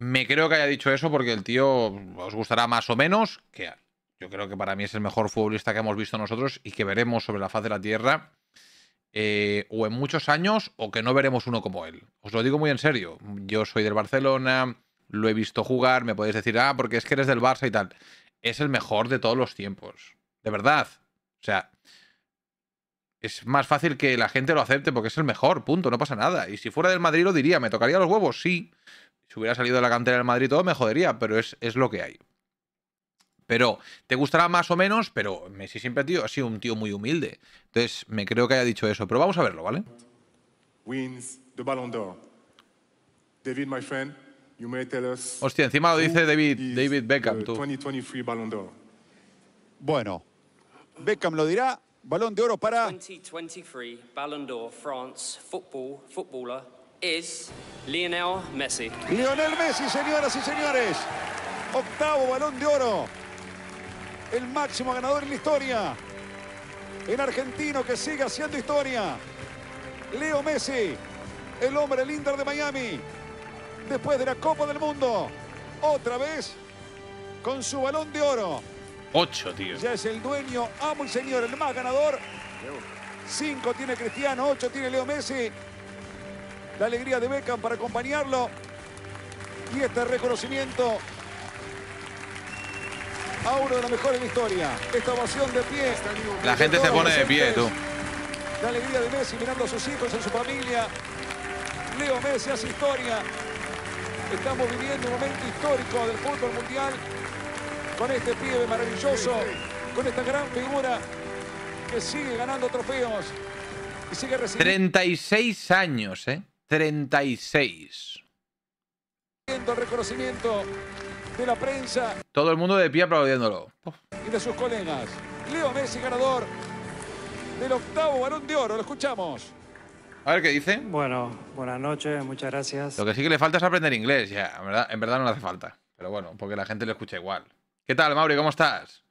Me creo que haya dicho eso porque el tío os gustará más o menos, que yo creo que para mí es el mejor futbolista que hemos visto nosotros y que veremos sobre la faz de la tierra eh, o en muchos años o que no veremos uno como él. Os lo digo muy en serio. Yo soy del Barcelona, lo he visto jugar, me podéis decir, ah, porque es que eres del Barça y tal. Es el mejor de todos los tiempos. De verdad. O sea, es más fácil que la gente lo acepte porque es el mejor, punto, no pasa nada. Y si fuera del Madrid lo diría, ¿me tocaría los huevos? Sí. Si hubiera salido de la cantera del Madrid todo, me jodería, pero es, es lo que hay. Pero te gustará más o menos, pero Messi siempre tío, ha sido un tío muy humilde. Entonces, me creo que haya dicho eso, pero vamos a verlo, ¿vale? Wins the Ballon d'Or. David, my friend, you may tell us Hostia, encima lo dice David, David Beckham, tú. 2023 Ballon Bueno, Beckham lo dirá. Balón de oro para 2023 Ballon d'Or France football footballer es Lionel Messi. Lionel Messi, señoras y señores. Octavo balón de oro. El máximo ganador en la historia. El argentino que sigue haciendo historia. Leo Messi, el hombre el de Miami. Después de la Copa del Mundo. Otra vez con su balón de oro. Ocho, tío. Ya es el dueño, amo y señor, el más ganador. Cinco tiene Cristiano, ocho tiene Leo Messi la alegría de Beckham para acompañarlo. Y este reconocimiento a uno de los mejores de historia. Esta ovación de pie. La gente se pone de pie, tú. La alegría de Messi mirando a sus hijos, a su familia. Leo Messi hace historia. Estamos viviendo un momento histórico del fútbol mundial con este pibe maravilloso, con esta gran figura que sigue ganando trofeos y sigue recibiendo... 36 años, ¿eh? 36. Reconocimiento de Todo el mundo de pie aplaudiéndolo. Y de sus colegas. Leo Messi, ganador del octavo balón de oro. Lo escuchamos. A ver qué dice. Bueno, buenas noches, muchas gracias. Lo que sí que le falta es aprender inglés, ya. En verdad, en verdad no le hace falta. Pero bueno, porque la gente lo escucha igual. ¿Qué tal, Mauri? ¿Cómo estás?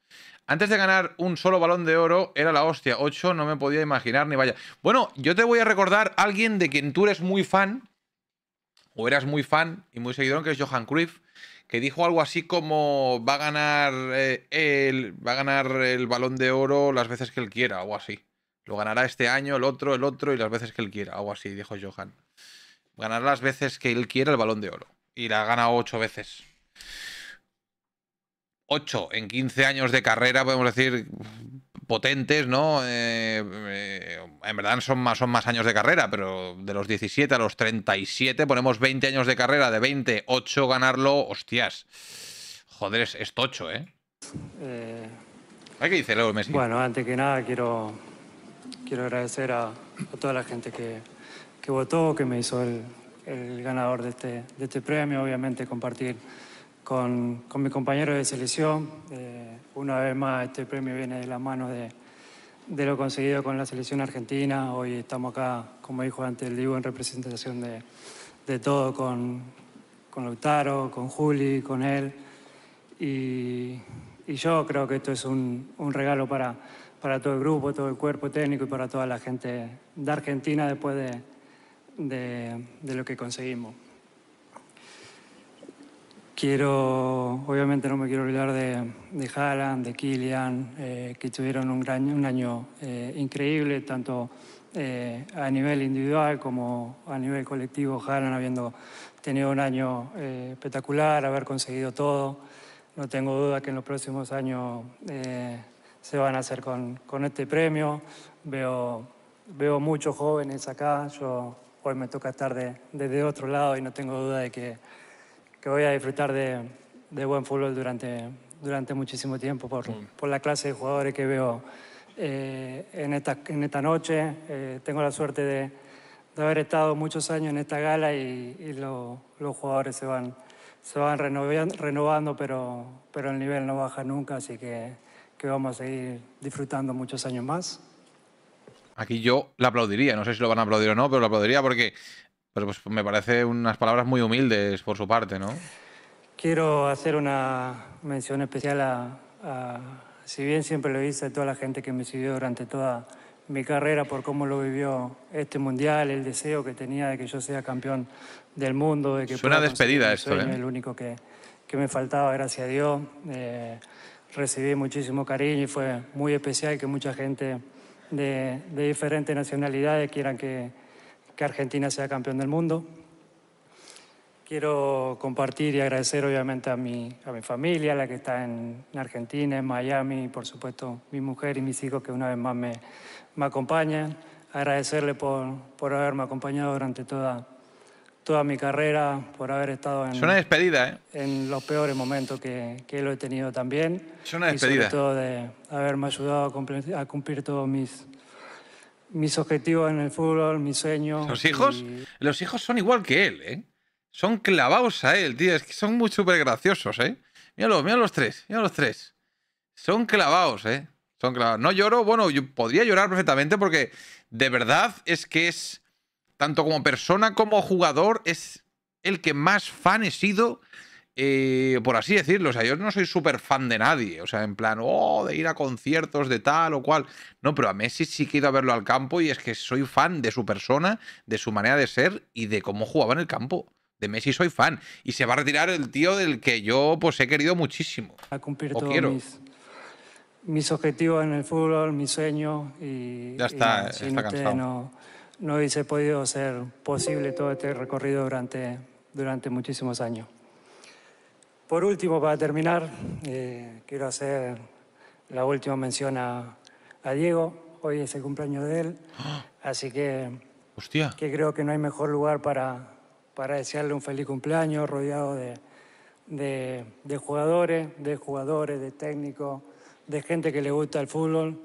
Antes de ganar un solo balón de oro, era la hostia. ocho, no me podía imaginar ni vaya. Bueno, yo te voy a recordar a alguien de quien tú eres muy fan, o eras muy fan y muy seguidor, que es Johan Cruyff, que dijo algo así como va a ganar eh, el, va a ganar el balón de oro las veces que él quiera, algo así. Lo ganará este año, el otro, el otro y las veces que él quiera, algo así, dijo Johan. Ganará las veces que él quiera el balón de oro. Y la gana ocho veces. 8 en 15 años de carrera, podemos decir, potentes, ¿no? Eh, eh, en verdad son más, son más años de carrera, pero de los 17 a los 37, ponemos 20 años de carrera, de 20, 8 ganarlo, hostias. Joder, es, tocho, ¿eh? eh qué dice Leo Messi? Bueno, antes que nada quiero, quiero agradecer a, toda la gente que, que, votó, que me hizo el, el ganador de este, de este premio, obviamente compartir con, con mi compañero de selección. Eh, una vez más, este premio viene de las manos de, lo conseguido con la selección argentina. Hoy estamos acá, como dijo antes el Divo, en representación de, todo, con, con Lautaro, con Juli, con él. Y, yo creo que esto es un, regalo para, para todo el grupo, todo el cuerpo técnico y para toda la gente de Argentina después de, de lo que conseguimos. Quiero, obviamente no me quiero olvidar de, de de Kilian, eh, que tuvieron un, gran, un año eh, increíble, tanto eh, a nivel individual como a nivel colectivo. Haaland habiendo tenido un año espectacular, haber conseguido todo. No tengo duda que en los próximos años se van a hacer con, este premio. Veo, veo muchos jóvenes acá. Yo hoy me toca estar de, desde otro lado y no tengo duda de que voy a disfrutar de, de buen fútbol durante, durante muchísimo tiempo por, por la clase de jugadores que veo eh, en, esta, en esta noche. Eh, tengo la suerte de, de, haber estado muchos años en esta gala y, y los jugadores se van, se van renovando, renovando, pero, pero el nivel no baja nunca, así que, que vamos a seguir disfrutando muchos años más. Aquí yo la aplaudiría, no sé si lo van a aplaudir o no, pero la aplaudiría porque pero pues me parece unas palabras muy humildes por su parte, ¿no? Quiero hacer una mención especial a, si bien siempre lo hice, a toda la gente que me siguió durante toda mi carrera por cómo lo vivió este mundial, el deseo que tenía de que yo sea campeón del mundo, de que Suena despedida esto, ¿eh? El único que, que, me faltaba, gracias a Dios. Eh, recibí muchísimo cariño y fue muy especial que mucha gente de, de diferentes nacionalidades quieran que que Argentina sea campeón del mundo. Quiero compartir y agradecer obviamente a mi, a mi familia, la que está en Argentina, en Miami, y por supuesto mi mujer y mis hijos que una vez más me, me acompañan. Agradecerle por, por haberme acompañado durante toda, toda mi carrera, por haber estado en, una despedida, ¿eh? en los peores momentos que, que, lo he tenido también. una despedida. Y sobre todo de haberme ayudado a cumplir, a cumplir todos mis, mis objetivos en el fútbol, mis sueños. Los hijos, los hijos son igual que él, ¿eh? Son clavados a él, tío. Es que son muy súper graciosos, ¿eh? Míralo, mira los tres, mira los tres. Son clavados, ¿eh? Son clavados. No lloro, bueno, yo podría llorar perfectamente porque de verdad es que es, tanto como persona como jugador, es el que más fan he sido eh, por así decirlo. O sea, yo no soy súper fan de nadie. O sea, en plan, oh, de ir a conciertos de tal o cual. No, pero a Messi sí quiero verlo al campo y es que soy fan de su persona, de su manera de ser y de cómo jugaba en el campo. De Messi soy fan. Y se va a retirar el tío del que yo pues he querido muchísimo. A cumplir todos Mis, objetivos en el fútbol, mis sueños y... Ya está, está cansado. No, no hubiese podido ser posible todo este recorrido durante, durante muchísimos años. Por último, para terminar, eh, quiero hacer la última mención a, Diego. Hoy es el cumpleaños de él, así que, que creo que no hay mejor lugar para, para desearle un feliz cumpleaños, rodeado de, jugadores, de jugadores, de técnicos, de gente que le gusta el fútbol,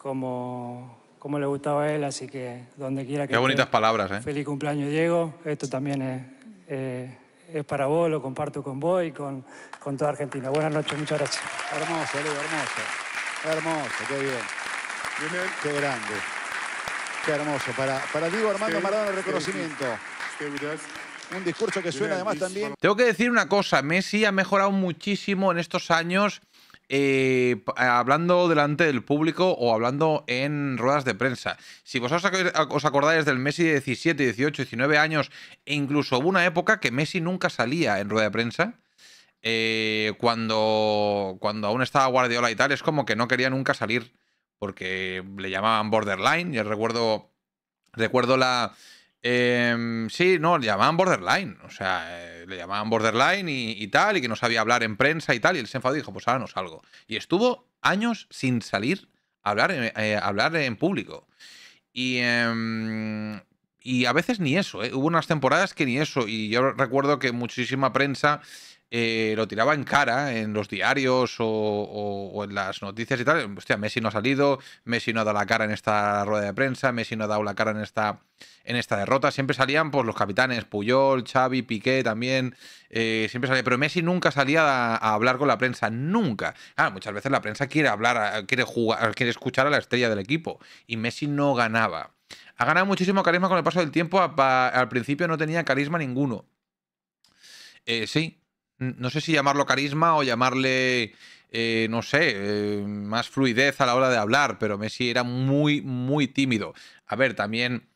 como, como le gustaba a él, así que donde quiera que... Qué bonitas palabras, ¿eh? Feliz cumpleaños, Diego. Esto también es... Eh, es para vos, lo comparto con vos y con, con toda Argentina. Buenas noches, muchas gracias. Hermoso, hermoso. Hermoso, qué bien. Qué grande. Qué hermoso. Para, para Diego Armando Maradona, reconocimiento. Un discurso que suena además también... Tengo que decir una cosa, Messi ha mejorado muchísimo en estos años eh, hablando delante del público o hablando en ruedas de prensa. Si vosotros os acordáis del Messi de 17, 18, 19 años, e incluso hubo una época que Messi nunca salía en rueda de prensa, eh, cuando, cuando aún estaba Guardiola y tal, es como que no quería nunca salir porque le llamaban borderline. Yo recuerdo, recuerdo la, eh, sí, no, le llamaban borderline. O sea, eh, le llamaban borderline y, tal, y que no sabía hablar en prensa y tal. Y él se enfadó y dijo, pues ahora no salgo. Y estuvo años sin salir a hablar, eh, eh, hablar en público. Y, em, y a veces ni eso. Hubo unas temporadas que ni eso. Y yo recuerdo que muchísima prensa eh, lo tiraba en cara en los diarios o, en las noticias y tal. Hostia, Messi no ha salido, Messi no ha dado la cara en esta rueda de prensa, Messi no ha dado la cara en esta, en esta derrota. Siempre salían pues, los capitanes, Puyol, Xavi, Piqué también. Eh, siempre salía, pero Messi nunca salía a, hablar con la prensa, nunca. muchas veces la prensa quiere hablar, quiere jugar, quiere escuchar a la estrella del equipo y Messi no ganaba. Ha ganado muchísimo carisma con el paso del tiempo. Al principio no tenía carisma ninguno. Eh, sí, Mm, no sé si llamarlo carisma o llamarle, eh, no sé, eh, más fluidez a la hora de hablar, pero Messi era muy, muy tímido. A ver, también,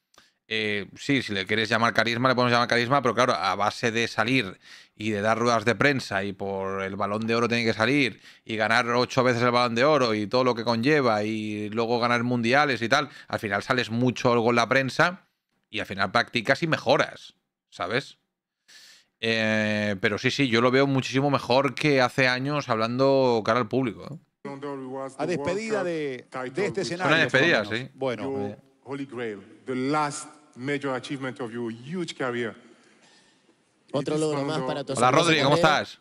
eh, sí, si le quieres llamar carisma, le podemos llamar carisma, pero claro, a base de salir y de dar ruedas de prensa y por el balón de oro tiene que salir y ganar ocho veces el balón de oro y todo lo que conlleva y luego ganar mundiales y tal, al final sales mucho con la prensa y al final practicas y mejoras, ¿sabes? Eh, pero sí, sí, yo lo veo muchísimo mejor que hace años hablando cara al público. ¿eh? A despedida de, de este escenario. Una despedida, sí. Bueno. Otro logro más para Hola Rodri, ¿cómo estás?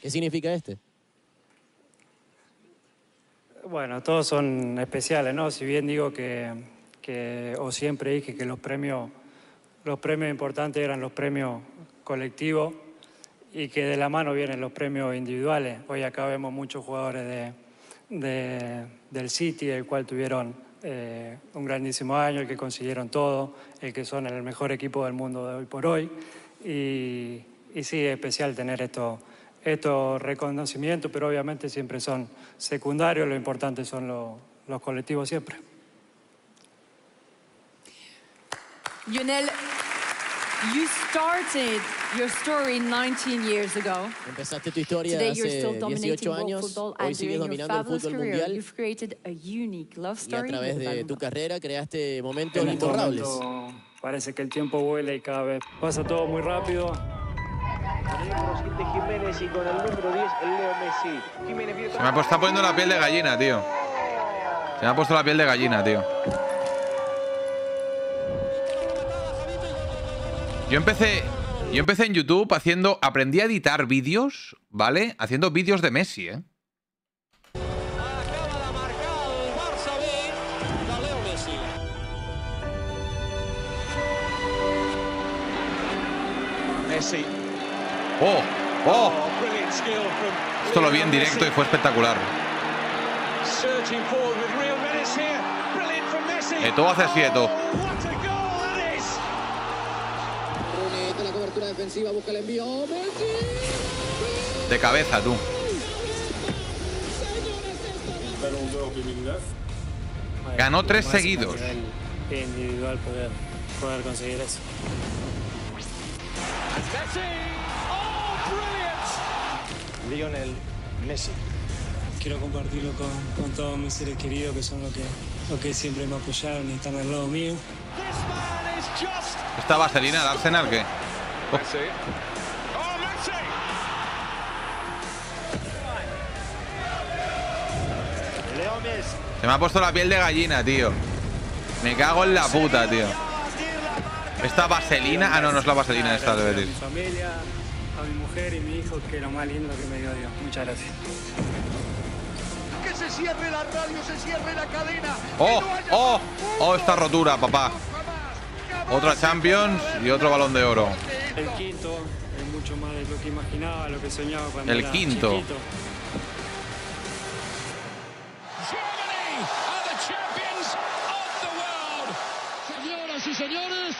¿Qué significa este? Bueno, todos son especiales, ¿no? Si bien digo que, que o siempre dije que los premios, los premios importantes eran los premios colectivo y que de la mano vienen los premios individuales. Hoy acá vemos muchos jugadores de, del City, el cual tuvieron eh, un grandísimo año, el que consiguieron todo, el que son el mejor equipo del mundo de hoy por hoy. Y, sí, es especial tener estos esto reconocimientos, pero obviamente siempre son secundarios, lo importante son los colectivos siempre. Lionel You started your story 19 years ago. Empezaste tu historia Today 18 años. Hoy sigues dominando el fútbol mundial. You've created a unique love Y a través de tu carrera creaste momentos este inolvidables. parece que el tiempo vuela y cada vez pasa todo muy rápido. Se me está poniendo la piel de gallina, tío. Se me ha puesto la piel de gallina, tío. Yo empecé, yo empecé en YouTube haciendo... Aprendí a editar vídeos, ¿vale? Haciendo vídeos de Messi, ¿eh? ¡Oh! ¡Oh! oh Esto lo vi en directo y fue espectacular. Eh, todo hace cierto. De cabeza, tú. Ganó tres seguidos. Individual poder, conseguir eso. Oh, Lionel Messi. Quiero compartirlo con, todos mis seres queridos que son los que, que siempre me apoyaron y están al lado mío. Esta Vaselina de Arsenal ¿qué? Oh, se me ha puesto la piel de gallina, tío. Me cago en la puta, tío. Esta vaselina. Ah, no, no es la vaselina ah, esta, debe decir. A mi familia, a mi mujer y mi hijo, que lo más lindo que me dio Dios. Muchas gracias. Que se cierre la radio, se cierre la cadena. ¡Oh! ¡Oh! ¡Oh! Esta rotura, papá. Otra Champions y otro balón de oro. El quinto es mucho más de lo que imaginaba, lo que soñaba cuando el era quinto. Señoras y señores,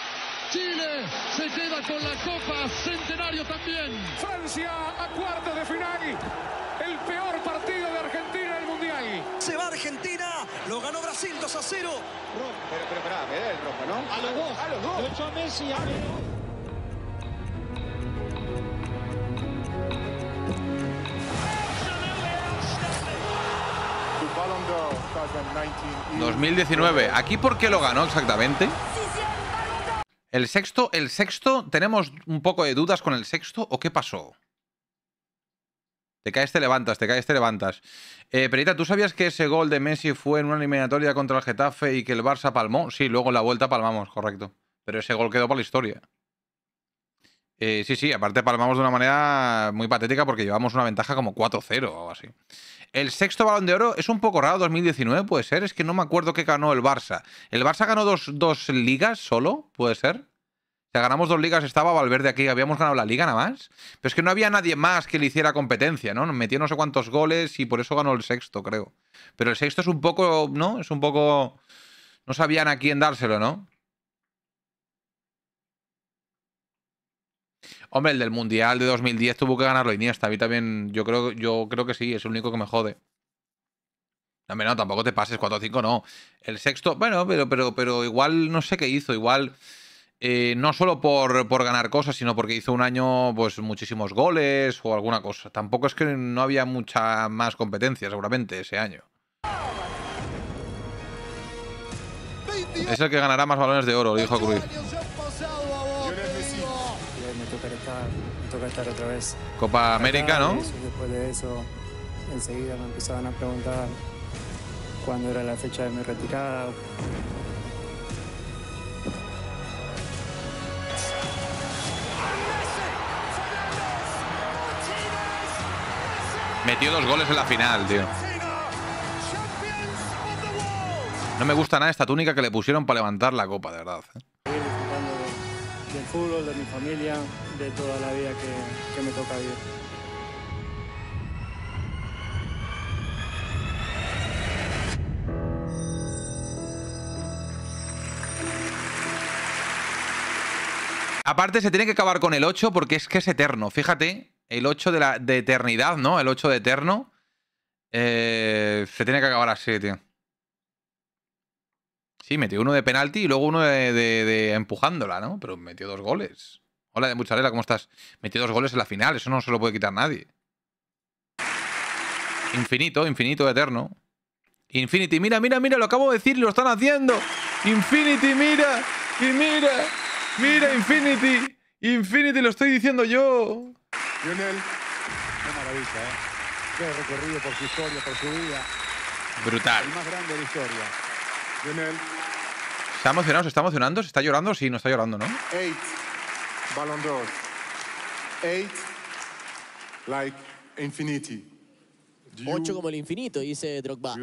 Chile se queda con la Copa Centenario también. Francia a cuartos de final. El peor partido de Argentina en el Mundial. Se va Argentina, lo ganó Brasil 2 a 0. Pero, pero, me da el rojo, ¿no? A los dos. A los dos. Messi, 2019. ¿Aquí por qué lo ganó exactamente? ¿El sexto? ¿El sexto? ¿Tenemos un poco de dudas con el sexto o qué pasó? Te caes, te levantas, te caes, te levantas. Eh, Perita, ¿tú sabías que ese gol de Messi fue en una eliminatoria contra el Getafe y que el Barça palmó? Sí, luego en la vuelta palmamos, correcto. Pero ese gol quedó para la historia. Eh, sí, sí, aparte palmamos de una manera muy patética porque llevamos una ventaja como 4-0 o algo así. El sexto balón de oro es un poco raro, 2019 puede ser, es que no me acuerdo qué ganó el Barça. ¿El Barça ganó dos, dos ligas solo? ¿Puede ser? O ganamos dos ligas, estaba Valverde aquí, habíamos ganado la liga nada más. Pero es que no había nadie más que le hiciera competencia, ¿no? metió no sé cuántos goles y por eso ganó el sexto, creo. Pero el sexto es un poco, ¿no? Es un poco... No sabían a quién dárselo, ¿no? Hombre, el del Mundial de 2010 tuvo que ganarlo Iniesta. A mí también, yo creo, yo creo que sí, es el único que me jode. No, no, tampoco te pases 4 5, no. El sexto, bueno, pero, pero, pero igual no sé qué hizo, igual. Eh, no solo por, por, ganar cosas, sino porque hizo un año pues muchísimos goles o alguna cosa. Tampoco es que no había mucha más competencia, seguramente, ese año. Es el que ganará más balones de oro, dijo Cruz. estar otra vez. Copa América, ¿no? después de eso, enseguida me empezaban a preguntar cuándo era la fecha de mi retirada. Metió dos goles en la final, tío. No me gusta nada esta túnica que le pusieron para levantar la copa, de verdad. ¿eh? del fútbol, de mi familia, de toda la vida que, me toca vivir. Aparte, se tiene que acabar con el 8 porque es que es eterno. Fíjate, el 8 de, la, eternidad, ¿no? El 8 de eterno. Eh, se tiene que acabar así, tío. Sí, metió uno de penalti y luego uno de, empujándola, ¿no? Pero metió dos goles. Hola, de Mucharela, ¿cómo estás? Metió dos goles en la final, eso no se lo puede quitar nadie. Infinito, infinito, eterno. Infinity, mira, mira, mira, lo acabo de decir, lo están haciendo. Infinity, mira, y mira, mira, Infinity. Infinity, lo estoy diciendo yo. Lionel, qué maravilla, ¿eh? Qué recorrido por su historia, por su vida. Brutal. El más grande de la historia. ¿Está emocionado? ¿Se está emocionando? ¿Se está llorando? Sí, no está llorando, ¿no? 8, infinity. como el infinito, dice Drogba.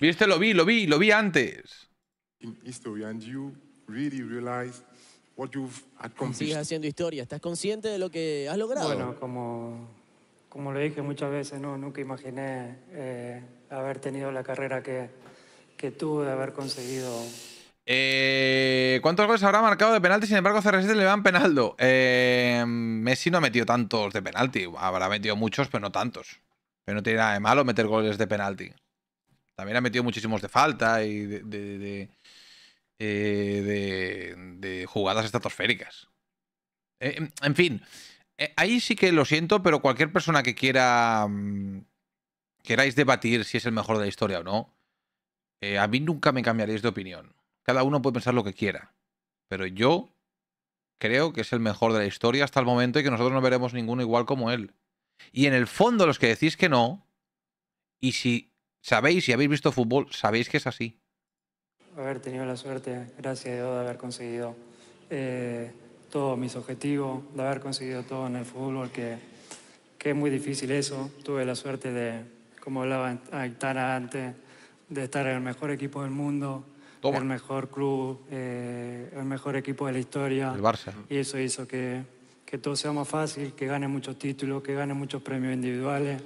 Viste, lo vi, lo vi, lo vi antes. Sigues haciendo historia. ¿Estás consciente de lo que has logrado? Bueno, como, como lo dije muchas veces, ¿no? nunca imaginé eh, haber tenido la carrera que, que tuvo de haber conseguido. Eh, ¿Cuántos goles habrá marcado de penalti? Sin embargo, CR7 le van penaldo. Eh, Messi no ha metido tantos de penalti. Habrá metido muchos, pero no tantos. Pero no tiene nada de malo meter goles de penalti. También ha metido muchísimos de falta y de, de, de, eh, jugadas estratosféricas. en fin, ahí sí que lo siento, pero cualquier persona que quiera. Mm, queráis debatir si es el mejor de la historia o no eh, a mí nunca me cambiaréis de opinión. Cada uno puede pensar lo que quiera. Pero yo creo que es el mejor de la historia hasta el momento y que nosotros no veremos ninguno igual como él. Y en el fondo, los que decís que no, y si sabéis y habéis visto fútbol, sabéis que es así. Haber tenido la suerte, gracias a Dios, de haber conseguido eh, todos mis objetivos, de haber conseguido todo en el fútbol, que, que es muy difícil eso. Tuve la suerte de, como hablaba Aitana antes, de estar en el mejor equipo del mundo, el mejor club, eh, el mejor equipo de la historia. El Barça. Y eso hizo que, que todo sea más fácil, que gane muchos títulos, que gane muchos premios individuales.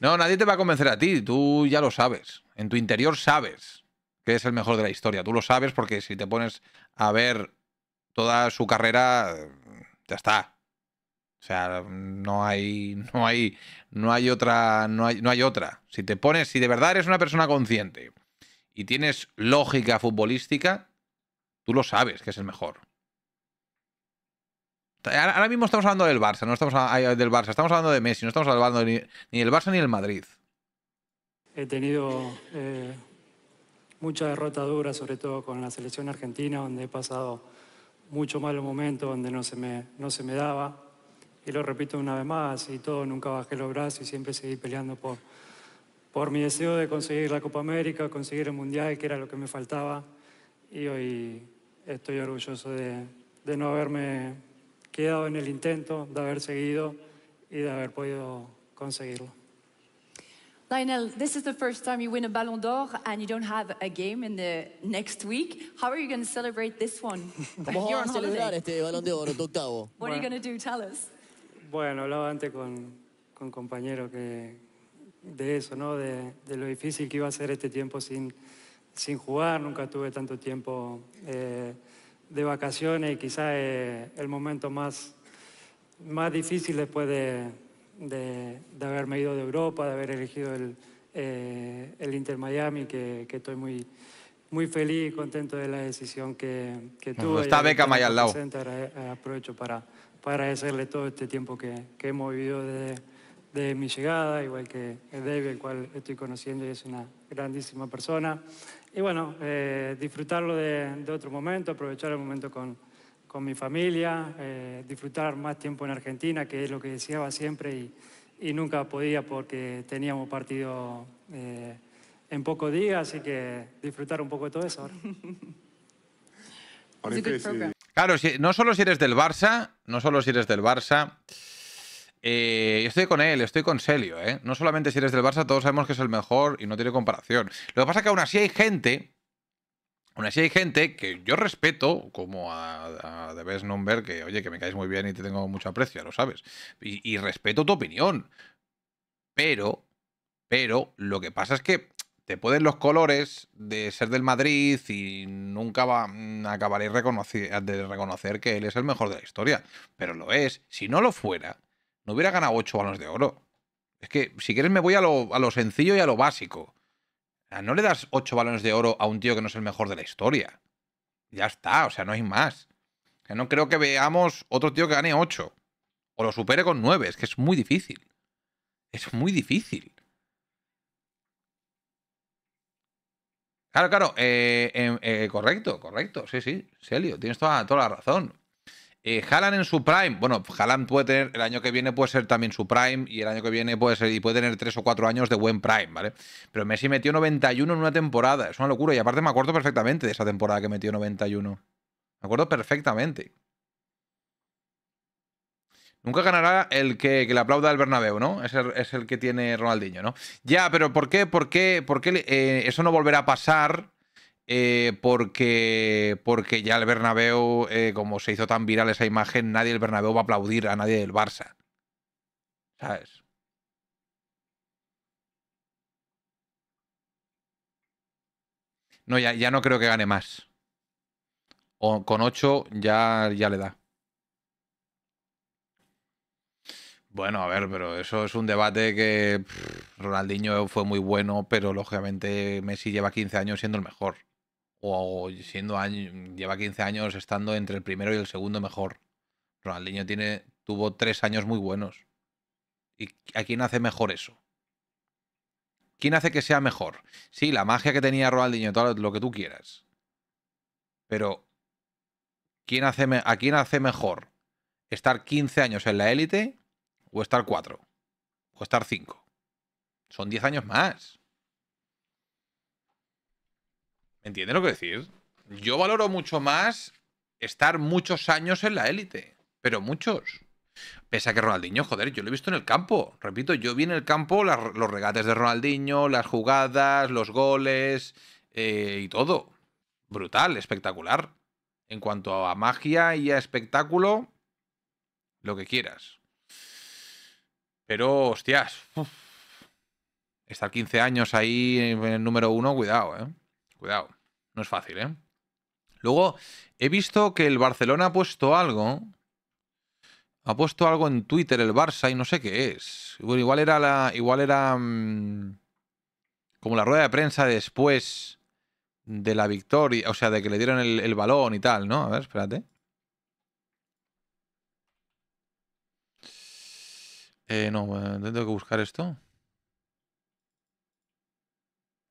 No, nadie te va a convencer a ti, tú ya lo sabes. En tu interior sabes que es el mejor de la historia. Tú lo sabes porque si te pones a ver toda su carrera, ya está. O sea, no hay, no hay, no hay otra, no hay, no hay otra. Si te pones, si de verdad eres una persona consciente y tienes lógica futbolística, tú lo sabes que es el mejor. Ahora mismo estamos hablando del Barça, no estamos del Barça, estamos hablando de Messi, no estamos hablando ni, del Barça ni del Madrid. He tenido eh, mucha derrota dura, sobre todo con la selección argentina, donde he pasado mucho mal momento, donde no se me, no se me daba y lo repito una vez más, y todo, nunca bajé los brazos y siempre seguí peleando por, por mi deseo de conseguir la Copa América, conseguir el Mundial, que era lo que me faltaba, y hoy estoy orgulloso de, de no haberme quedado en el intento, de haber seguido y de haber podido conseguirlo. Lionel, this is the first time you win a Ballon d'Or and you don't have a game in the next week. How are you going to celebrate this one? ¿Cómo vas a celebrar este Balón de Oro, octavo? What bueno. are you going to do? Tell us. Bueno, hablaba antes con, con compañeros que, de eso, ¿no? De, lo difícil que iba a ser este tiempo sin, sin jugar, nunca tuve tanto tiempo eh, de vacaciones y quizás eh, el momento más, más difícil después de, de, de, haberme ido de Europa, de haber elegido el, eh, el Inter Miami, que, estoy muy, muy feliz y contento de la decisión que, tuve. está Beca al lado. Aprovecho para para agradecerle todo este tiempo que, que hemos vivido desde, mi llegada, igual que David, el cual estoy conociendo y es una grandísima persona. Y bueno, eh, disfrutarlo de, otro momento, aprovechar el momento con, con mi familia, eh, disfrutar más tiempo en Argentina, que es lo que deseaba siempre y, y nunca podía porque teníamos partido eh, en pocos días, así que disfrutar un poco de todo eso Claro, no solo si eres del Barça, no solo si eres del Barça. Eh, yo estoy con él, estoy con Celio. ¿eh? No solamente si eres del Barça, todos sabemos que es el mejor y no tiene comparación. Lo que pasa es que aún así hay gente, aún así hay gente que yo respeto, como a, a Debes Number, que oye, que me caes muy bien y te tengo mucho aprecio, lo sabes. Y, y respeto tu opinión. Pero, pero, lo que pasa es que te pueden los colores de ser del Madrid y nunca va, mm, acabaré de reconocer que él es el mejor de la historia. Pero lo es. Si no lo fuera, no hubiera ganado ocho balones de oro. Es que si quieres me voy a lo, a lo sencillo y a lo básico. No le das ocho balones de oro a un tío que no es el mejor de la historia. Ya está, o sea, no hay más. No creo que veamos otro tío que gane ocho. O lo supere con nueve. es que es muy difícil. Es muy difícil. Claro, claro, eh, em, eh, correcto, correcto, sí, sí, Celio, tienes toda, toda la razón. Eh, en su prime. Bueno, Haaland puede tener, el año que viene puede ser también su prime y el año que viene puede ser, y puede tener tres o cuatro años de buen prime, ¿vale? Pero Messi metió 91 en una temporada, es una locura. Y aparte me acuerdo perfectamente de esa temporada que metió 91. Me acuerdo perfectamente. Nunca ganará el que, le aplauda al Bernabéu, ¿no? Es el, que tiene Ronaldinho, ¿no? Ya, pero ¿por qué? ¿Por qué? ¿Por qué eh, eso no volverá a pasar? Eh, porque, porque ya el Bernabéu, eh, como se hizo tan viral esa imagen, nadie del Bernabéu va a aplaudir a nadie del Barça. ¿Sabes? No, ya, ya no creo que gane más. O, con 8 ya, ya le da. Bueno, a ver, pero eso es un debate que Ronaldinho fue muy bueno, pero lógicamente Messi lleva 15 años siendo el mejor. O siendo lleva 15 años estando entre el primero y el segundo mejor. Ronaldinho tiene, tuvo tres años muy buenos. ¿Y a quién hace mejor eso? ¿Quién hace que sea mejor? Sí, la magia que tenía Ronaldinho, todo lo que tú quieras. Pero, ¿quién hace ¿a quién hace mejor? ¿Estar 15 años en la élite o estar cuatro. o estar cinco. Son 10 años más. ¿Me entiendes lo que decir? Yo valoro mucho más estar muchos años en la élite, pero muchos. Pese a que Ronaldinho, joder, yo lo he visto en el campo. Repito, yo vi en el campo los regates de Ronaldinho, las jugadas, los goles eh, y todo. Brutal, espectacular. En cuanto a magia y a espectáculo, lo que quieras. Pero, hostias, estar 15 años ahí en el número uno, cuidado, ¿eh? Cuidado, no es fácil, ¿eh? Luego, he visto que el Barcelona ha puesto algo. Ha puesto algo en Twitter el Barça y no sé qué es. igual era la. Igual era. Mm, como la rueda de prensa después de la victoria. O sea, de que le dieron el balón y tal, ¿no? A ver, espérate. Eh, no, eh, tengo que buscar esto.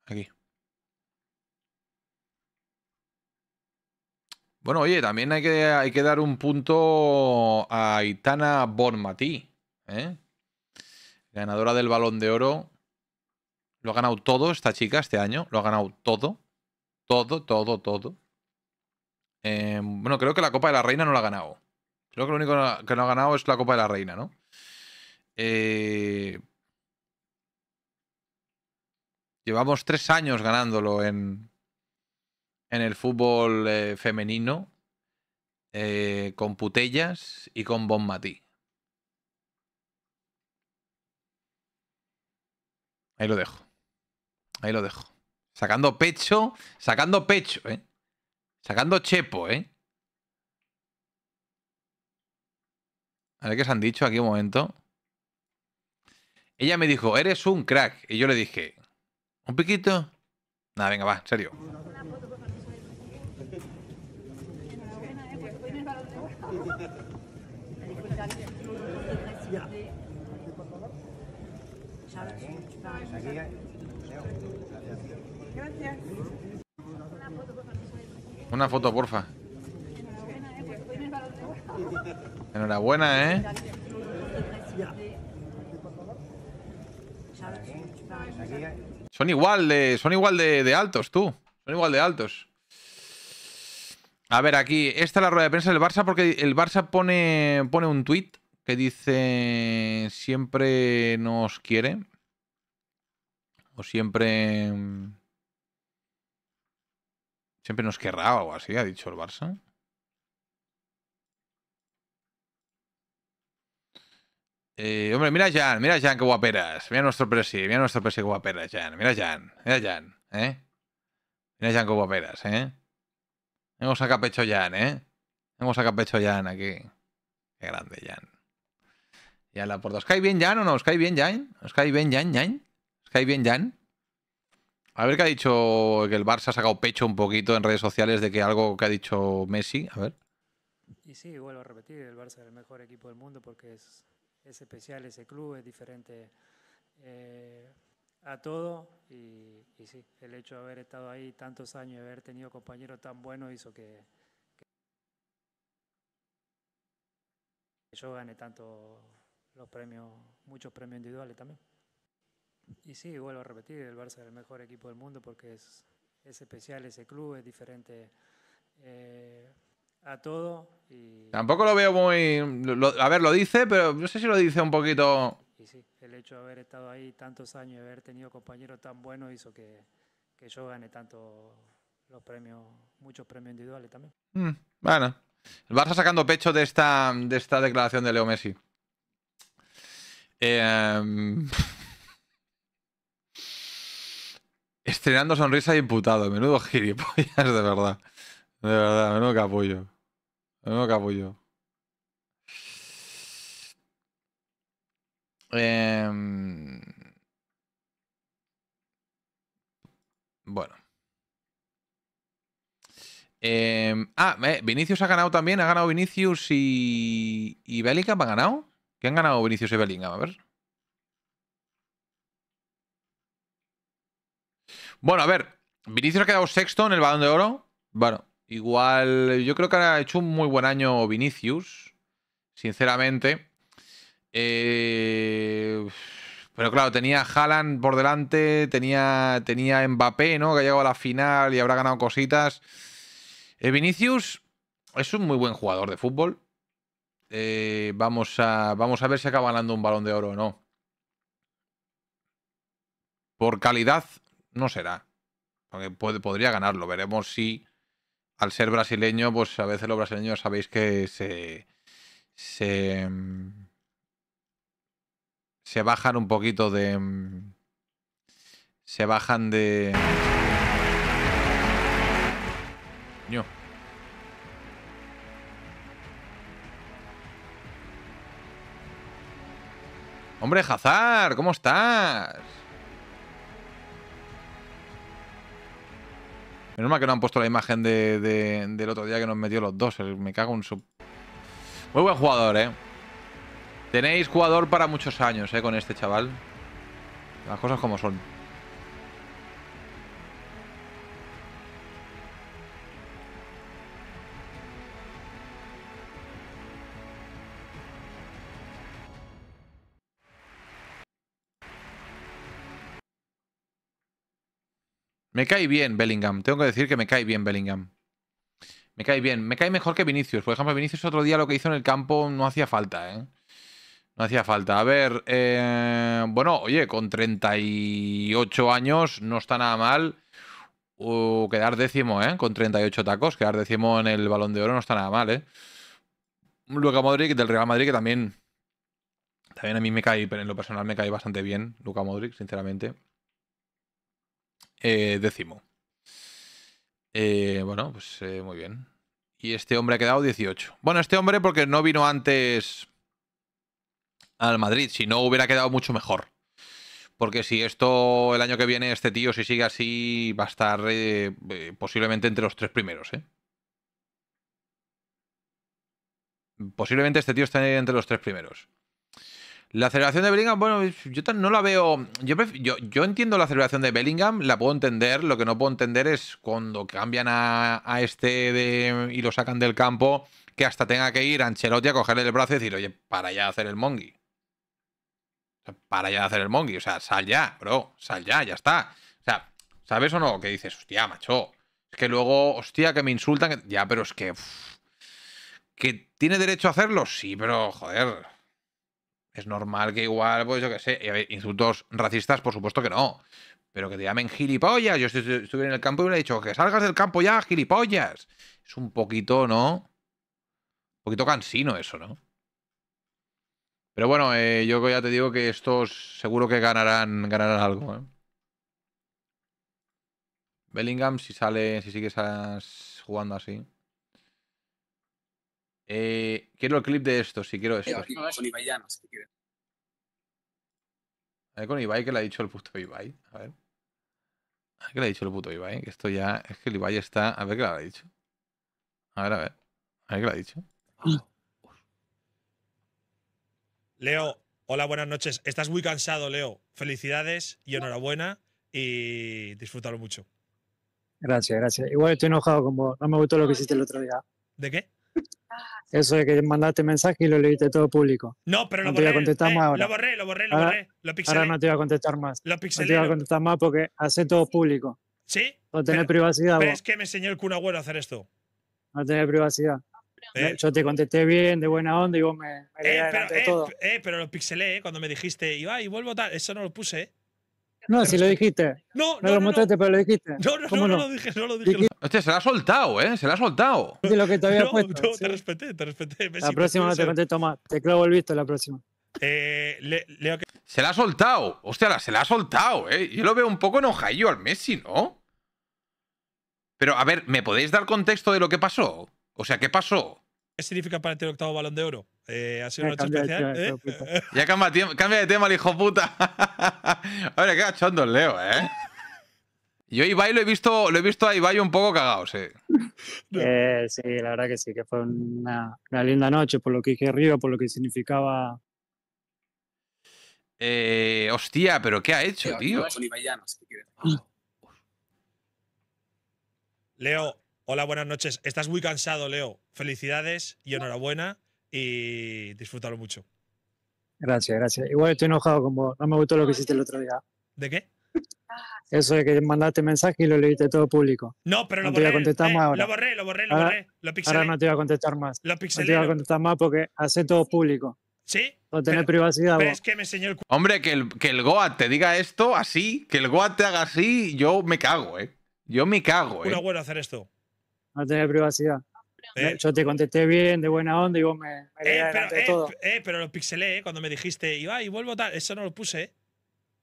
Aquí. Bueno, oye, también hay que, hay que dar un punto a Itana Bonmatí, ¿eh? ganadora del balón de oro. Lo ha ganado todo esta chica este año, lo ha ganado todo, todo, todo, todo. Eh, bueno, creo que la Copa de la Reina no la ha ganado. Creo que lo único que no ha ganado es la Copa de la Reina, ¿no? Eh, llevamos tres años ganándolo en, en el fútbol eh, femenino eh, con Putellas y con Bon Ahí lo dejo. Ahí lo dejo. Sacando pecho, sacando pecho, ¿eh? Sacando chepo, ¿eh? A ver qué se han dicho aquí un momento. Ella me dijo, eres un crack. Y yo le dije, ¿un piquito? Nada, venga, va, en serio. Una foto, porfa. Enhorabuena, ¿eh? Son igual de, son igual de, altos, tú. Son igual de altos. A ver, aquí, esta es la rueda de prensa del Barça porque el Barça pone, pone un tuit que dice siempre nos quiere o siempre siempre nos querrá o algo así, ha dicho el Barça. Eh, hombre, mira a Jan, mira a Jan, qué guaperas. Mira a nuestro presi, mira a nuestro presi, qué guaperas, Jan. Mira a Jan, mira a Jan, ¿eh? Mira a Jan, qué guaperas, ¿eh? Hemos sacado pecho Jan, ¿eh? Hemos sacado pecho Jan aquí. Qué grande, Jan. Ya la por dos. ¿Os cae bien Jan o no? ¿Os cae bien Jan? ¿Os cae bien Jan, Jan? ¿Os cae bien Jan? A ver qué ha dicho que el Barça ha sacado pecho un poquito en redes sociales de que algo que ha dicho Messi. A ver. Y sí, vuelvo a repetir, el Barça es el mejor equipo del mundo porque es es especial ese club, es diferente eh, a todo y, sí, el hecho de haber estado ahí tantos años y haber tenido compañeros tan buenos hizo que, yo gane tanto los premios, muchos premios individuales también. Y sí, vuelvo a repetir, el Barça es el mejor equipo del mundo porque es, especial ese club, es diferente eh, a todo. Y... Tampoco lo veo muy. a ver, lo dice, pero no sé si lo dice un poquito. Y sí, el hecho de haber estado ahí tantos años y haber tenido compañeros tan buenos hizo que, yo gane tanto los premios, muchos premios individuales también. Mm, bueno, el Barça sacando pecho de esta, de esta declaración de Leo Messi. Em, estrenando sonrisa y imputado. Menudo gilipollas, de verdad. De verdad, menudo apoyo no acabo yo. Em, bueno. Em, ah, eh, Vinicius ha ganado también. Ha ganado Vinicius y. ¿Y Bellingham ha ganado? ¿Qué han ganado Vinicius y Bellingham? A ver. Bueno, a ver. Vinicius ha quedado sexto en el balón de oro. Bueno, Igual, yo creo que ha hecho un muy buen año Vinicius, sinceramente. Eh, pero claro, tenía Haaland por delante, tenía, tenía Mbappé, ¿no? Que ha llegado a la final y habrá ganado cositas. Eh, Vinicius es un muy buen jugador de fútbol. Eh, vamos, a, vamos a ver si acaba ganando un balón de oro o no. Por calidad no será. Porque puede, podría ganarlo. Veremos si al ser brasileño, pues a veces los brasileños sabéis que se. se. Mm, se bajan un poquito de. Mm, se bajan de. Hombre, Jazar, ¿cómo estás? Menos mal que no han puesto la imagen del otro día que nos metió los dos. Me cago un sub. Muy buen jugador, ¿eh? Tenéis jugador para muchos años, ¿eh? Con este chaval. Las cosas como son. Me cae bien Bellingham. Tengo que decir que me cae bien Bellingham. Me cae bien. Me cae mejor que Vinicius. Por ejemplo, Vinicius otro día lo que hizo en el campo no hacía falta, ¿eh? No hacía falta. A ver, eh, bueno, oye, con 38 años no está nada mal quedar décimo, ¿eh? Con 38 tacos, quedar décimo en el balón de oro no está nada mal, ¿eh? Luca Modric del Real Madrid, que también, también a mí me cae, en lo personal me cae bastante bien, Luca Modric, sinceramente. Eh, décimo. Eh, bueno, pues eh, muy bien. Y este hombre ha quedado 18. Bueno, este hombre porque no vino antes al Madrid. Si no, hubiera quedado mucho mejor. Porque si esto el año que viene, este tío, si sigue así, va a estar posiblemente entre los tres primeros. Posiblemente este tío esté entre los tres primeros. La celebración de Bellingham, bueno, yo no la veo. Yo, yo, entiendo la celebración de Bellingham, la puedo entender. Lo que no puedo entender es cuando cambian a, este y lo sacan del campo, que hasta tenga que ir a Ancelotti a cogerle el brazo y decir, oye, para allá hacer el mongi. Para allá hacer el mongi. O sea, sal ya, bro. Sal ya, ya está. O sea, ¿sabes o no? Que dices, hostia, macho. Es que luego, hostia, que me insultan. Ya, pero es que. ¿Que tiene derecho a hacerlo? Sí, pero joder es normal que igual, pues yo qué sé, insultos racistas, por supuesto que no. Pero que te llamen gilipollas. Yo estuve en el campo y le he dicho, que salgas del campo ya, gilipollas. Es un poquito, ¿no? Un poquito cansino eso, ¿no? Pero bueno, eh, yo ya te digo que estos seguro que ganarán, ganarán algo, ¿eh? Bellingham, si sale, si sigues jugando así. Eh, quiero el clip de esto, si quiero esto. con Ibai que A ver, con Ibai, que le ha dicho el puto Ibai. A ver. A ah, ver, ¿qué le ha dicho el puto Ibai? Que esto ya. Es que el Ibai está. A ver, ¿qué le ha dicho? A ver, a ver. A ver, ¿qué le ha dicho? Leo, hola, buenas noches. Estás muy cansado, Leo. Felicidades y enhorabuena y disfrútalo mucho. Gracias, gracias. Igual estoy enojado como No me gustó lo que hiciste el otro día. ¿De qué? Eso de que mandaste mensaje y lo leíste todo público. No, pero lo no borré. Te a contestar eh, más Lo borré, lo borré, lo borré. Ahora no te voy a contestar más. Lo pixelé. No te voy a contestar más porque hace todo público. ¿Sí? No tener privacidad. Pero es que me enseñó el cuna a hacer esto. No tener privacidad. Eh. Yo te contesté bien, de buena onda, y vos me, eh, pero, eh, pero lo pixelé cuando me dijiste, y, va, y vuelvo tal. Eso no lo puse, ¿eh? No, si lo dijiste. No, no. lo mostraste, pero lo dijiste. No, no, no, lo dije, no lo dije. Hostia, se la ha soltado, ¿eh? Se la ha soltado. De lo que te había te respeté, te respeté. la próxima no te contesto más. Te clavo el visto la próxima. Eh, se la ha soltado. Hostia, se la ha soltado, ¿eh? Yo lo veo un poco enojadillo al Messi, ¿no? Pero, a ver, ¿me podéis dar contexto de lo que pasó? O sea, ¿qué pasó? ¿Qué significa para ti el octavo balón de oro? Eh, ha sido una noche especial. ¿Eh? Ya cambia, de tema el hijo puta. Ahora, qué el Leo, ¿eh? Yo a Ibai lo he visto, lo he visto a Ibai un poco cagado, sí. Eh, sí, la verdad que sí, que fue una, linda noche por lo que dije arriba, por lo que significaba. Eh, hostia, pero ¿qué ha hecho, tío? Leo, hola, buenas noches. Estás muy cansado, Leo. Felicidades y enhorabuena y disfrútalo mucho. Gracias, gracias. Igual estoy enojado como no me gustó lo que hiciste el otro día. ¿De qué? Ah. Eso de que mandaste mensaje y lo leíste todo público. No, pero lo no borré. Eh, ahora. Lo borré, lo borré, lo borré. Lo pixelé. Ahora no te iba a contestar más. Lo pixelé. No te iba a contestar más porque hace todo público. ¿Sí? No tener privacidad. Pero es que me enseñó el Hombre, que el, que el Goat te diga esto así, que el Goat te haga así, yo me cago, ¿eh? Yo me cago, ¿eh? Una bueno hacer esto. No tener privacidad yo te contesté bien, de buena onda, y vos me, eh, eh, eh, pero, eh, lo pixelé eh, cuando me dijiste, iba y vuelvo tal. Eso no lo puse,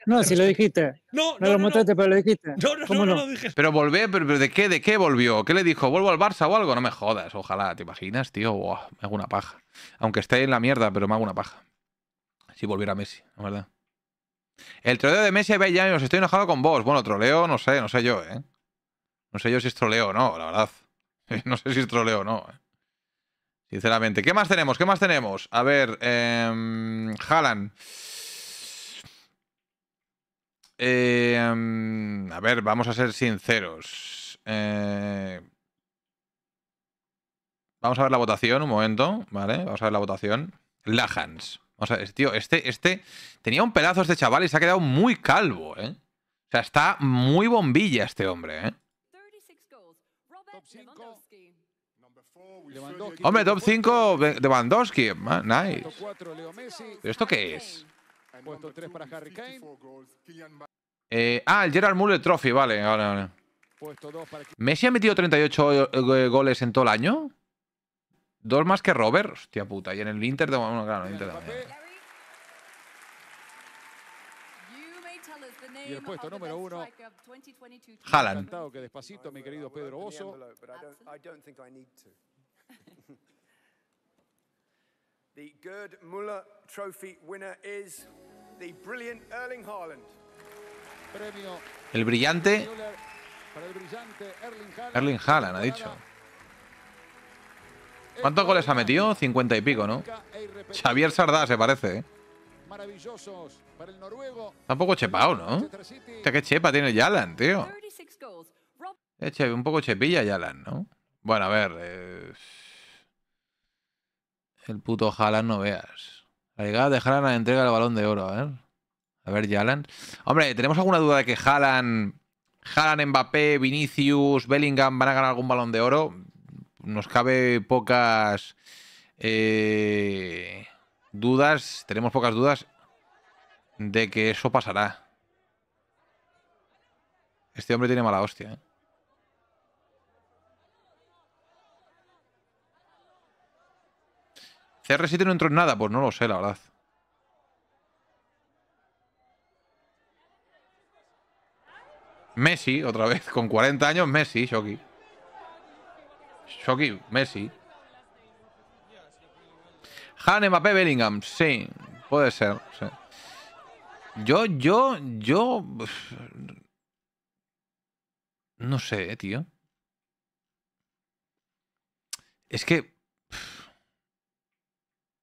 No, si lo dijiste. No, no, lo pero lo dijiste. no, Pero volvé, pero, ¿de qué? ¿De qué volvió? ¿Qué le dijo? ¿Vuelvo al Barça o algo? No me jodas, ojalá, ¿te imaginas, tío? me hago una paja. Aunque esté en la mierda, pero me hago una paja. Si volviera Messi, la verdad. El troleo de Messi y os estoy enojado con vos. Bueno, troleo, no sé, no sé yo, ¿eh? No sé yo si es troleo o no, la verdad. no sé si es troleo o no. ¿eh? Sinceramente. ¿Qué más tenemos? ¿Qué más tenemos? A ver, eh, a ver, vamos a ser sinceros. Eh, vamos a ver la votación un momento, ¿vale? Vamos a ver la votación. Lajans. Vamos a tío, este, este... Tenía un pedazo este chaval y se ha quedado muy calvo, ¿eh? O sea, está muy bombilla este hombre, ¿eh? Hombre, top 5 Lewandowski Nice. ¿Pero esto qué es? Eh, ah, el Gerard Muller Trophy, vale, vale, vale. ¿Messi ha metido 38 eh, eh, goles en todo el año? Dos más que Robert. Hostia puta. Y en el Inter, de... bueno, claro, el Inter también. Y el puesto número uno, Haaland. que despacito, mi querido Pedro Oso. the Gerd Müller Trophy winner is the brilliant Erling Haaland. El brillante Erling Haaland ha dicho. ¿Cuántos goles ha metido? 50 y pico, ¿no? E Xavier Sardá se parece, ¿eh? maravillosos para el noruego. chepao, ¿no? O qué chepa tiene Yalan, tío. un poco chepilla Yalan, ¿no? Bueno, a ver. Eh, el puto Haaland no veas. La llegada de a la entrega del balón de oro, a ver. A ver, Jalan. Hombre, ¿tenemos alguna duda de que Haaland, Haaland, Mbappé, Vinicius, Bellingham van a ganar algún balón de oro? Nos cabe pocas eh, dudas, tenemos pocas dudas de que eso pasará. Este hombre tiene mala hostia, ¿eh? CR7 no entró en nada, pues no lo sé, la verdad. Messi, otra vez, con 40 años, Messi, Shoki. Shoki, Messi. Han Mbappé Bellingham, sí, puede ser. Yo, yo, yo... No sé, eh, tío. Es que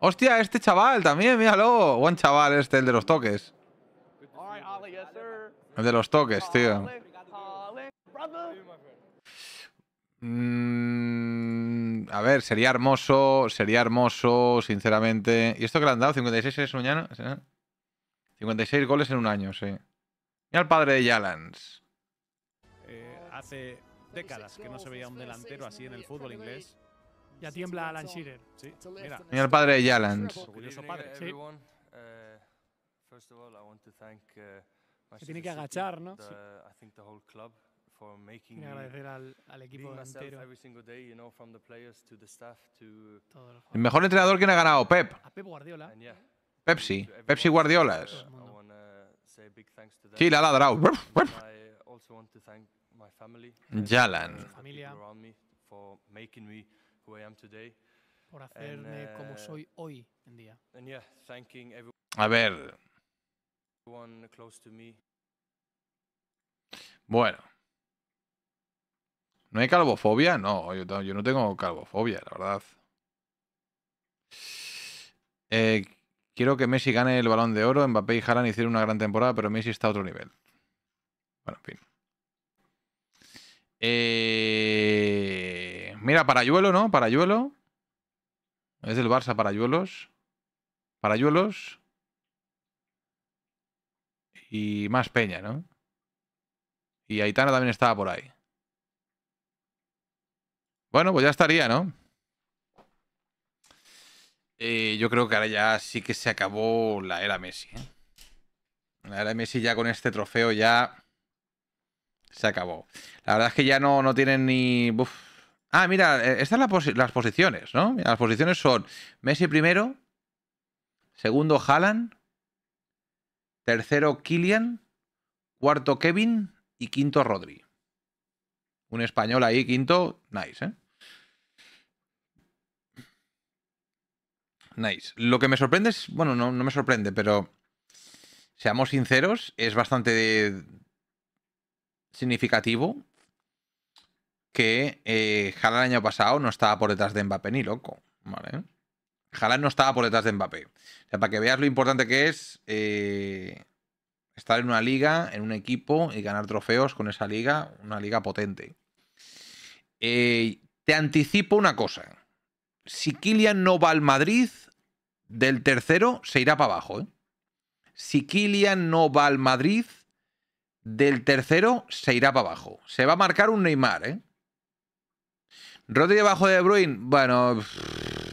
Hostia, este chaval también, míralo. Buen chaval este, el de los toques. El de los toques, tío. Mm, a ver, sería hermoso, sería hermoso, sinceramente. ¿Y esto que le han dado? ¿56 es mañana? 56 goles en un año, sí. Mira al padre de Yalans. Eh, hace décadas que no se veía un delantero así en el fútbol inglés. Ya tiembla Alan Shearer. Sí, mira. el padre de Yalans. Uh, uh, Se tiene que agachar, ¿no? Sí. Tiene que agradecer al, al equipo entero. El mejor entrenador que le ha ganado, Pep. A Pep Guardiola. Pepsi. Pepsi Guardiola es. Sí, la ha ladrado. Yalan. Familia. Por hacerme como uh, soy hoy en día. A ver. Bueno. ¿No hay calvofobia? No, yo, no tengo calvofobia, la verdad. Eh, quiero que Messi gane el balón de oro. Mbappé y Haaland hicieron una gran temporada, pero Messi está a otro nivel. Bueno, en fin. Eh... Mira, Parayuelo, ¿no? Parayuelo. Es del Barça, Parayuelos. Parayuelos. Y más Peña, ¿no? Y Aitana también estaba por ahí. Bueno, pues ya estaría, ¿no? Eh, yo creo que ahora ya sí que se acabó la era Messi. ¿eh? La era Messi ya con este trofeo ya se acabó. La verdad es que ya no, no tienen ni... Ah, mira, eh, estas son las posiciones, ¿no? las posiciones son Messi primero, segundo Haaland, tercero Kylian, cuarto Kevin y quinto Rodri. Un español ahí, quinto, nice, ¿eh? Nice. Lo que me sorprende es, bueno, no, no me sorprende, pero seamos sinceros, es bastante significativo que eh, el año pasado no estaba por detrás de Mbappé ni loco, ¿vale? no estaba por detrás de Mbappé. O sea, para que veas lo importante que es eh, estar en una liga, en un equipo y ganar trofeos con esa liga, una liga potente. Eh, te anticipo una cosa. Si Kylian no va al Madrid, del tercero se irá para abajo. ¿eh? Si Kylian no va al Madrid, del tercero se irá para abajo. Se va a marcar un Neymar, ¿eh? Rodri debajo de Bruin, bueno,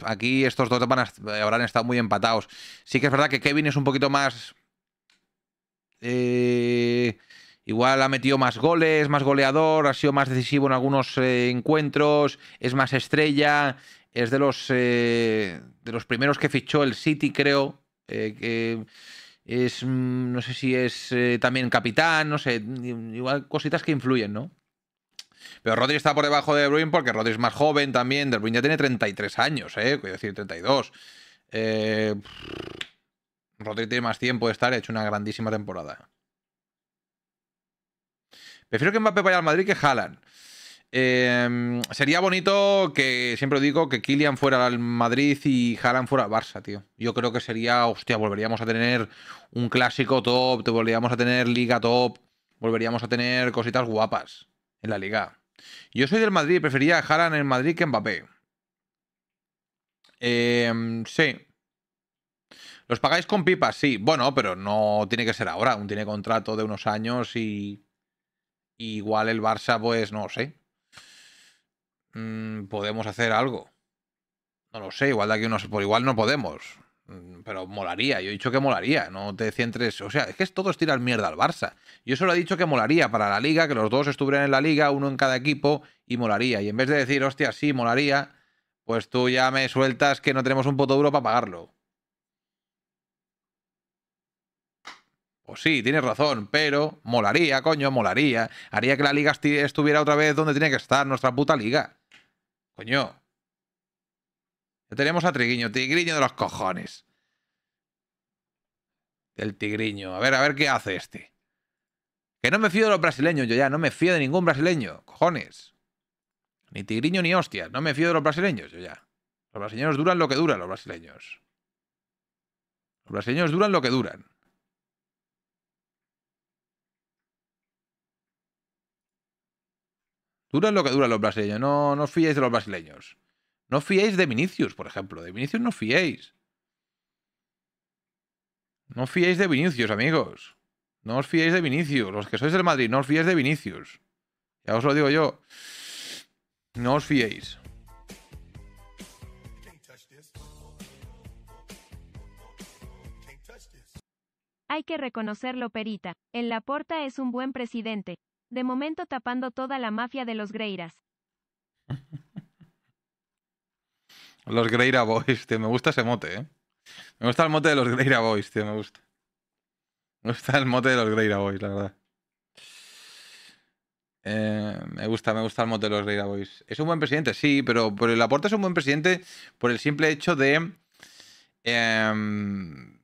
aquí estos dos van eh, habrán estado muy empatados. Sí que es verdad que Kevin es un poquito más... Eh, igual ha metido más goles, más goleador, ha sido más decisivo en algunos eh, encuentros, es más estrella, es de los, de los primeros que fichó el City, creo. que es, mm, no sé si es también capitán, no sé, igual cositas que influyen, ¿no? Pero Rodri está por debajo de De porque Rodri es más joven también. De ya tiene 33 años, ¿eh? Quiero decir, 32. Eh, Rodri tiene más tiempo de estar. Ha hecho una grandísima temporada. Prefiero que Mbappé vaya al Madrid que Haaland. Em, sería bonito que, siempre digo, que Kylian fuera al Madrid y Haaland fuera al Barça, tío. Yo creo que sería, hostia, volveríamos a tener un clásico top, volveríamos a tener liga top, volveríamos a tener cositas guapas en la liga. Yo soy del Madrid y prefería a en Madrid que Mbappé. Eh, sí. ¿Los pagáis con pipas? Sí. Bueno, pero no tiene que ser ahora. Aún tiene contrato de unos años y... igual el Barça, pues no sé. Mm, podemos hacer algo. No lo sé. Igual de aquí unos... Por igual no podemos. Mm, pero molaría, yo he dicho que molaría, no te centres. O sea, es que es todo estirar mierda al Barça. Yo solo he dicho que molaría para la liga, que los dos estuvieran en la liga, uno en cada equipo, y molaría. Y en vez de decir, hostia, sí, molaría, pues tú ya me sueltas que no tenemos un puto duro para pagarlo. o pues sí, tienes razón, pero molaría, coño, molaría. Haría que la liga estuviera otra vez donde tiene que estar, nuestra puta liga. Coño. Tenemos a Triguiño, Tigriño de los cojones. El Tigriño. A ver, a ver qué hace este. Que no me fío de los brasileños, yo ya. No me fío de ningún brasileño. Cojones. Ni Tigriño ni hostia. No me fío de los brasileños, yo ya. Los brasileños duran lo que duran, los brasileños. Los brasileños duran lo que duran. Duran lo que duran los brasileños. No, no os de los brasileños. No fiéis de Vinicius, por ejemplo. De Vinicius no fiéis. No fiéis de Vinicius, amigos. No os fiéis de Vinicius. Los que sois del Madrid, no os fiéis de Vinicius. Ya os lo digo yo. No os fiéis. Hay que reconocerlo, Perita. En La Laporta es un buen presidente. De momento tapando toda la mafia de los Greiras. Los Greira Boys, tío. Me gusta ese mote, ¿eh? Me gusta el mote de los Greira Boys, tío. Me gusta. Me gusta el mote de los Greira Boys, la verdad. Eh, me gusta, me gusta el mote de los Greira Boys. ¿Es un buen presidente? Sí, pero, por el aporte es un buen presidente por el simple hecho de... Em,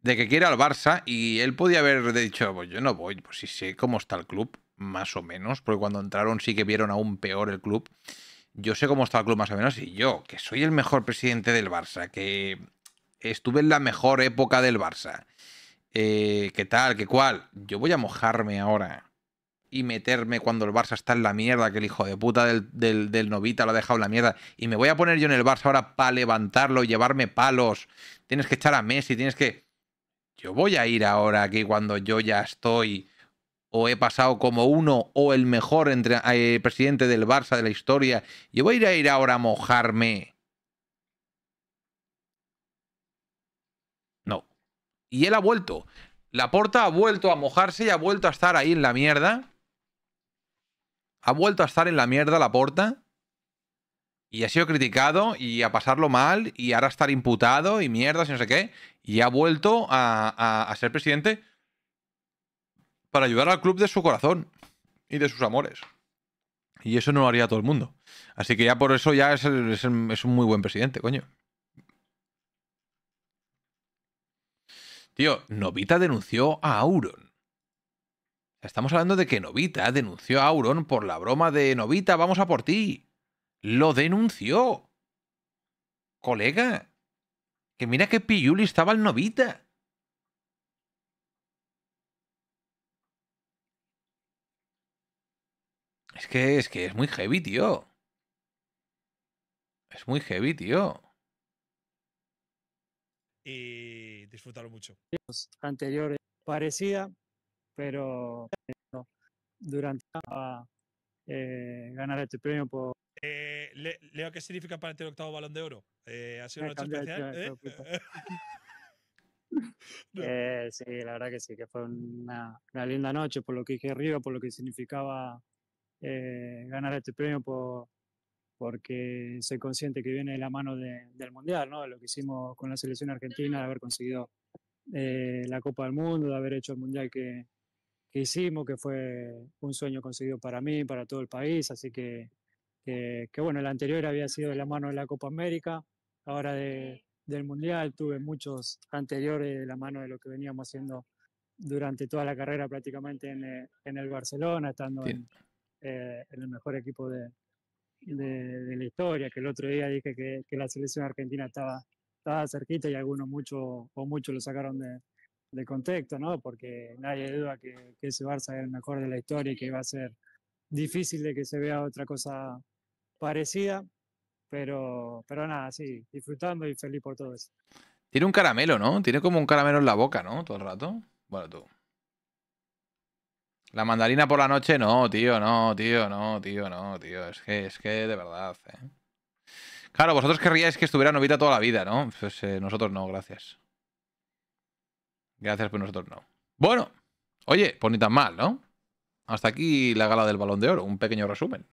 de que quiere al Barça y él podía haber dicho, pues yo no voy, pues sí sé cómo está el club, más o menos, porque cuando entraron sí que vieron aún peor el club yo sé cómo está el club más o menos y yo, que soy el mejor presidente del Barça, que estuve en la mejor época del Barça, eh, qué tal, qué cual, yo voy a mojarme ahora y meterme cuando el Barça está en la mierda, que el hijo de puta del, Novita lo ha dejado en la mierda, y me voy a poner yo en el Barça ahora para levantarlo, llevarme palos, tienes que echar a Messi, tienes que... Yo voy a ir ahora aquí cuando yo ya estoy o he pasado como uno o el mejor entre, eh, presidente del Barça de la historia y voy a ir, a ir ahora a mojarme. No. Y él ha vuelto. La porta ha vuelto a mojarse y ha vuelto a estar ahí en la mierda. Ha vuelto a estar en la mierda la porta. Y ha sido criticado y a pasarlo mal y ahora estar imputado y mierda, y no sé qué. Y ha vuelto a ser presidente para ayudar al club de su corazón y de sus amores. Y eso no lo haría todo el mundo. Así que ya por eso ya es, un muy buen presidente, coño. Tío, Novita denunció a Auron. Estamos hablando de que Novita denunció a Auron por la broma de Novita, vamos a por ti. Lo denunció. Colega. Que mira que Piyuli estaba el Novita. Es que, es que es muy heavy, tío. Es muy heavy, tío. Y disfrútalo mucho. Anteriores parecida, pero durante ah, eh, ganar este premio por. Eh, Leo, ¿qué significa para ti el octavo balón de oro? Eh, ¿Ha sido una noche especial? sí, la verdad que sí, que fue una, una linda noche por lo que dije arriba, por lo que significaba eh, ganar este premio por, porque soy consciente que viene de la mano del Mundial, ¿no? lo que hicimos con la selección argentina, de haber conseguido eh, la Copa del Mundo, de haber hecho el Mundial que, hicimos, que fue un sueño conseguido para mí, para todo el país, así que, que, bueno, el anterior había sido de la mano de la Copa América, ahora del Mundial, tuve muchos anteriores de la mano de lo que veníamos haciendo durante toda la carrera prácticamente en, eh, en el Barcelona, estando en, eh, el mejor equipo de, de, la historia, que el otro día dije que, que, la selección argentina estaba, estaba cerquita y algunos mucho o muchos lo sacaron de, de, contexto, ¿no? Porque nadie duda que, que ese Barça es el mejor de la historia y que va a ser difícil de que se vea otra cosa parecida, pero, pero nada, sí, disfrutando y feliz por todo eso. Tiene un caramelo, ¿no? Tiene como un caramelo en la boca, ¿no? Todo el rato. Bueno, tú. La mandarina por la noche, no, tío, no, tío, no, tío, no, tío. Es que, es que de verdad, ¿eh? Claro, vosotros querríais que estuviera novita toda la vida, ¿no? Pues eh, nosotros no, gracias. Gracias, pues nosotros no. Bueno, oye, pues ni tan mal, ¿no? Hasta aquí la gala del Balón de Oro, un pequeño resumen.